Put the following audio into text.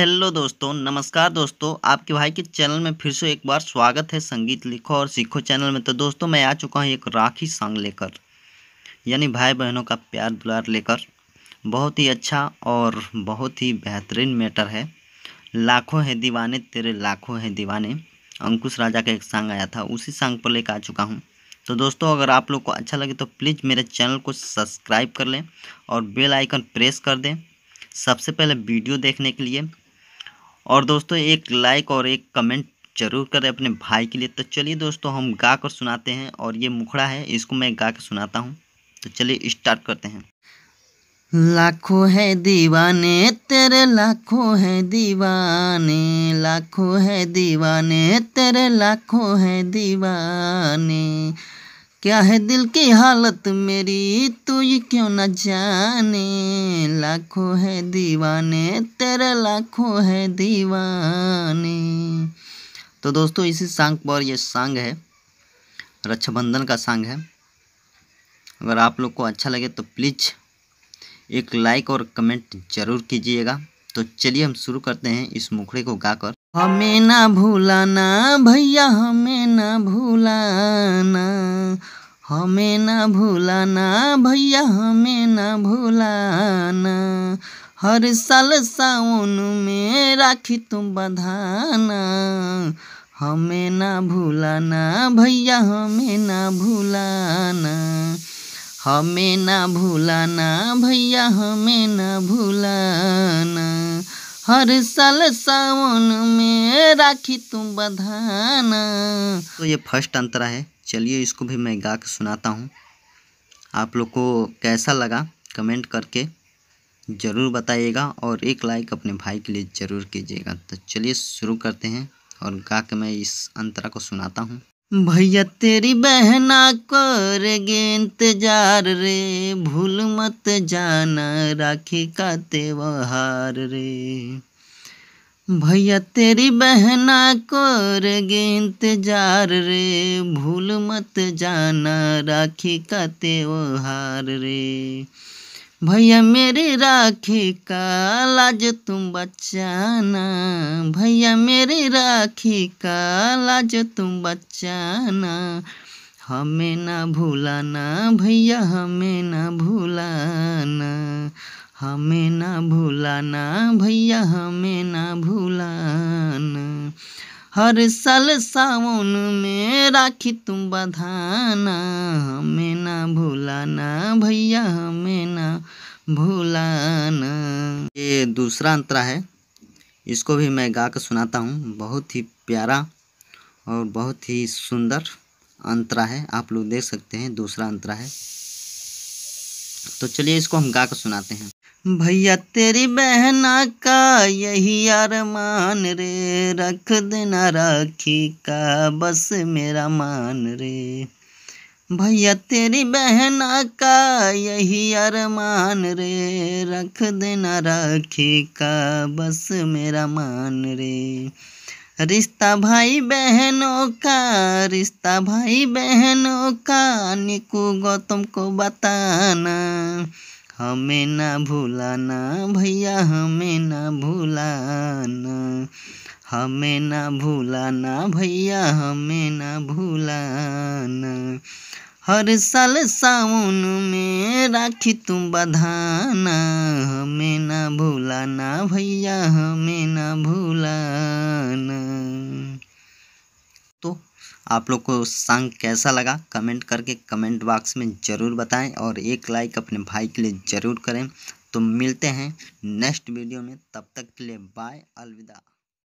hello दोस्तों नमस्कार दोस्तों आपके भाई के चैनल में फिर से एक बार स्वागत है संगीत लिखो और सीखो चैनल में तो दोस्तों मैं आ चुका हूँ एक राखी सॉन्ग लेकर यानी भाई बहनों का प्यार दुलार लेकर बहुत ही अच्छा और बहुत ही बेहतरीन मैटर है लाखों है दीवाने तेरे लाखों है दीवाने अंकुश राजा का एक सॉन्ग आया था उसी सॉन्ग पर लेकर आ चुका हूँ तो दोस्तों अगर आप लोग को अच्छा लगे तो प्लीज़ मेरे चैनल को सब्सक्राइब कर लें और बेल आइकन प्रेस कर दें सबसे पहले वीडियो देखने के लिए और दोस्तों एक लाइक और एक कमेंट जरूर करें अपने भाई के लिए तो चलिए दोस्तों हम गा कर सुनाते हैं और ये मुखड़ा है इसको मैं गा कर सुनाता हूँ तो चलिए स्टार्ट करते हैं लाखों है दीवाने तेरे लाखों है दीवाने लाखों है दीवाने तेरे लाखों है दीवाने क्या है दिल की हालत मेरी तू ये क्यों न जाने लाखों है दीवाने तेरे लाखों है दीवाने तो दोस्तों इसी सांग पर ये सांग है रक्षाबंधन का सांग है अगर आप लोग को अच्छा लगे तो प्लीज़ एक लाइक और कमेंट जरूर कीजिएगा तो चलिए हम शुरू करते हैं इस मुखड़े को गाकर हमें ना भूलाना भैया हमें ना भूला हमें ना भूलाना भैया हमें ना भूलाना हर साल सावन में राखी तुम बधाना हमें ना भूलाना भैया हमें ना भूलाना हमें ना भूलाना भैया हमें ना भूलाना हर साल सावन में राखी तुम बधाना तो ये फर्स्ट अंतरा है चलिए इसको भी मैं गा के सुनाता हूँ आप लोग को कैसा लगा कमेंट करके ज़रूर बताइएगा और एक लाइक अपने भाई के लिए ज़रूर कीजिएगा तो चलिए शुरू करते हैं और गा के मैं इस अंतरा को सुनाता हूँ भैया तेरी बहना कर इंतजार रे भूल मत जाना राखी का त्योहार रे भैया तेरी बहना को गे इंतजार रे भूल मत जाना राखी का त्योहार रे भैया मेरी राखी का लाज तुम बचाना भैया मेरी राखी का लाज तुम बचाना हमें ना भूलाना भैया हमें ना भूलाना हमें ना भूलाना भैया हमें हर साल सावन में राखी तुम बधाना हमें ना भूलाना भैया हमें ना भूलाना ये दूसरा अंतरा है इसको भी मैं गा कर सुनाता हूँ बहुत ही प्यारा और बहुत ही सुंदर अंतरा है आप लोग देख सकते हैं दूसरा अंतरा है तो चलिए इसको हम गा कर सुनाते हैं भैया तेरी बहना का यही अरमान रे रख देना राखी का बस मेरा मान रे भैया तेरी बहना का यही अरमान रे रख देना राखी का बस मेरा मान रे रिश्ता भाई बहनों का रिश्ता भाई बहनों का निकू गौतम को बताना हमें ना भूलाना भैया हमें ना भूलाना हमें ना भूलाना भैया हमें ना भूलाना हर साल सावन में राखी तुम बधाना हमें ना भूलाना भैया हमें ना भूलाना तो आप लोग को सॉन्ग कैसा लगा कमेंट करके कमेंट बॉक्स में ज़रूर बताएं और एक लाइक अपने भाई के लिए ज़रूर करें तो मिलते हैं नेक्स्ट वीडियो में तब तक के लिए बाय अलविदा